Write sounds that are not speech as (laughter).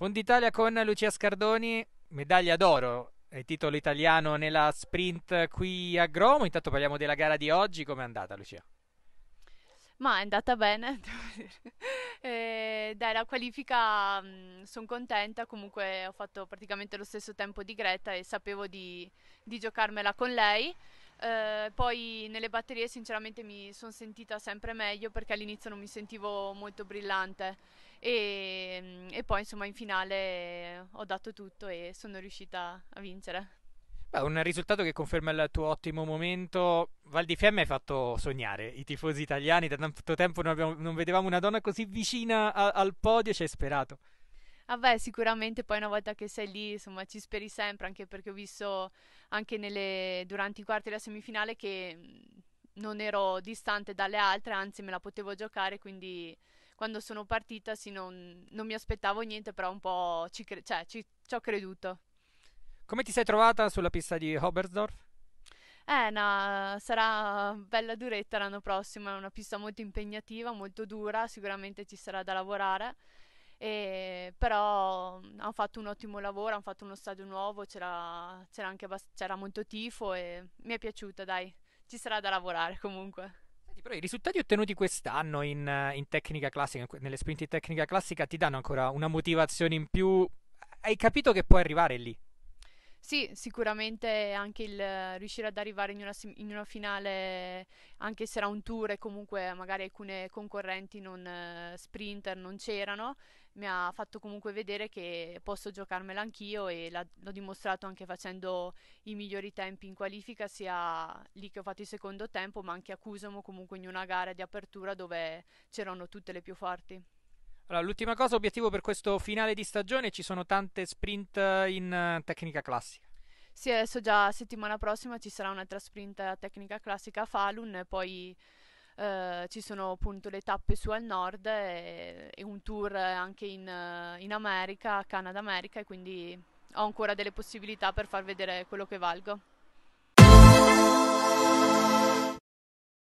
Fonditalia con Lucia Scardoni, medaglia d'oro e titolo italiano nella sprint qui a Gromo. Intanto parliamo della gara di oggi, com'è andata Lucia? Ma è andata bene, (laughs) eh, dai, la qualifica mm, sono contenta, comunque ho fatto praticamente lo stesso tempo di Greta e sapevo di, di giocarmela con lei. Eh, poi nelle batterie sinceramente mi sono sentita sempre meglio perché all'inizio non mi sentivo molto brillante e e poi insomma in finale eh, ho dato tutto e sono riuscita a vincere. Beh, un risultato che conferma il tuo ottimo momento. Val di Fiemme hai fatto sognare i tifosi italiani. Da tanto tempo non, abbiamo, non vedevamo una donna così vicina a, al podio, ci hai sperato. Ah sicuramente poi una volta che sei lì, insomma, ci speri sempre, anche perché ho visto anche nelle, durante i quarti della semifinale che mm, non ero distante dalle altre, anzi me la potevo giocare, quindi quando sono partita sì, non, non mi aspettavo niente, però un po' ci, cre- cioè, ci, ci ho creduto. Come ti sei trovata sulla pista di Hobersdorf? Eh, no, sarà bella duretta l'anno prossimo, è una pista molto impegnativa, molto dura, sicuramente ci sarà da lavorare, e, però hanno fatto un ottimo lavoro, hanno fatto uno stadio nuovo, c'era, c'era anche c'era molto tifo e mi è piaciuta, dai, ci sarà da lavorare comunque. Però i risultati ottenuti quest'anno in, in tecnica classica, nelle sprint in tecnica classica, ti danno ancora una motivazione in più. Hai capito che puoi arrivare lì, sì, sicuramente anche il riuscire ad arrivare in una, in una finale, anche se era un tour e comunque magari alcune concorrenti non, eh, sprinter non c'erano, mi ha fatto comunque vedere che posso giocarmela anch'io e la- l'ho dimostrato anche facendo i migliori tempi in qualifica, sia lì che ho fatto il secondo tempo, ma anche a Cusamo comunque in una gara di apertura dove c'erano tutte le più forti. Allora, l'ultima cosa, obiettivo per questo finale di stagione, ci sono tante sprint in eh, tecnica classica. Sì, adesso già settimana prossima ci sarà un'altra sprint a eh, tecnica classica a Falun poi eh, ci sono appunto le tappe su al nord e, e un tour anche in, eh, in America, Canada America e quindi ho ancora delle possibilità per far vedere quello che valgo.